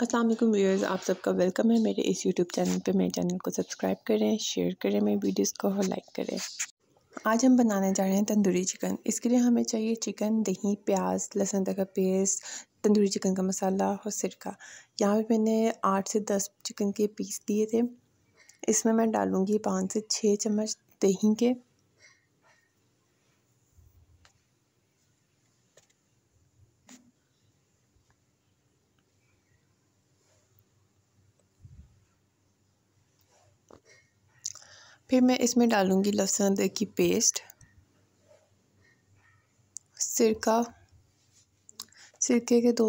Aslam viewers आप सबका welcome है मेरे इस यूट्यूब चैनल पे मेरे चैनल को सब्सक्राइब करें शेयर करें मेरी वीडियोस को और लाइक करें आज हम बनाने जा रहे हैं तंदूरी चिकन इसके लिए हमें चाहिए चिकन दही प्याज लहसुन तक का पेस्ट तंदूरी चिकन का मसाला और सिरका यहाँ पे मैंने आठ से दस चिकन के पीस दिए थे इसमें मैं डालूँगी पाँच से छः चम्मच दही के फिर मैं इसमें डालूँगी लहसुन अदरक की पेस्ट सिरका सिरके के दो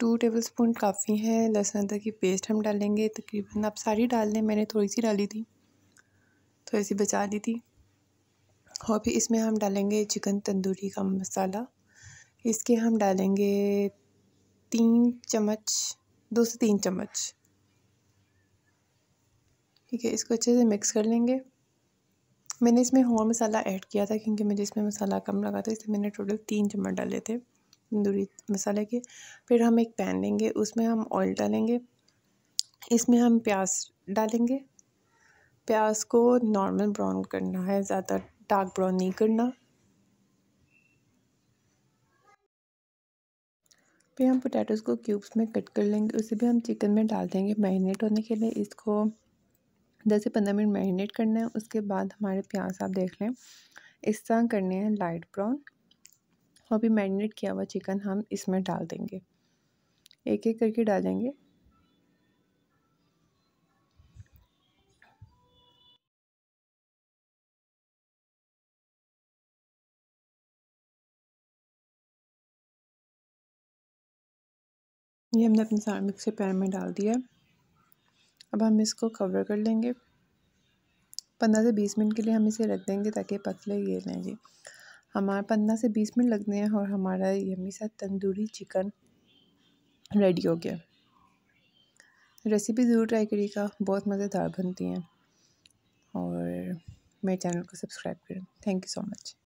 टू टेबल स्पून काफ़ी हैं लहसुन अदरक की पेस्ट हम डालेंगे तकरीबन आप सारी डाल लें मैंने थोड़ी सी डाली थी थोड़ी सी बचा दी थी और फिर इसमें हम डालेंगे चिकन तंदूरी का मसाला इसके हम डालेंगे तीन चम्मच दो से तीन चम्मच ठीक है इसको अच्छे से मिक्स कर लेंगे मैंने इसमें और मसाला ऐड किया था क्योंकि मुझे इसमें मसाला कम लगा था इसलिए मैंने टोटल तीन चम्मच डाले थे तंदूरी मसाले के फिर हम एक पैन लेंगे उसमें हम ऑयल डालेंगे इसमें हम प्याज डालेंगे प्याज को नॉर्मल ब्राउन करना है ज़्यादा डार्क ब्राउन नहीं करना फिर हम पोटैटोज़ को क्यूब्स में कट कर लेंगे उसे भी हम चिकन में डाल देंगे मैरिनेट होने के लिए इसको दस से पंद्रह मिनट मैरिनेट करना है उसके बाद हमारे प्याज आप देख लें इस तरह करने हैं लाइट ब्राउन और भी मैरिनेट किया हुआ चिकन हम इसमें डाल देंगे एक एक करके डालेंगे ये हमने अपने मिक्सर पैन में डाल दिया है अब हम इसको कवर कर लेंगे पंद्रह से बीस मिनट के लिए हम इसे रख देंगे ताकि पतले ये लें जी हमारे पंद्रह से बीस मिनट लगने हैं और हमारा यमी सा तंदूरी चिकन रेडी हो गया रेसिपी ज़रूर ट्राई करिएगा बहुत मज़ेदार बनती हैं और मेरे चैनल को सब्सक्राइब करें थैंक यू सो मच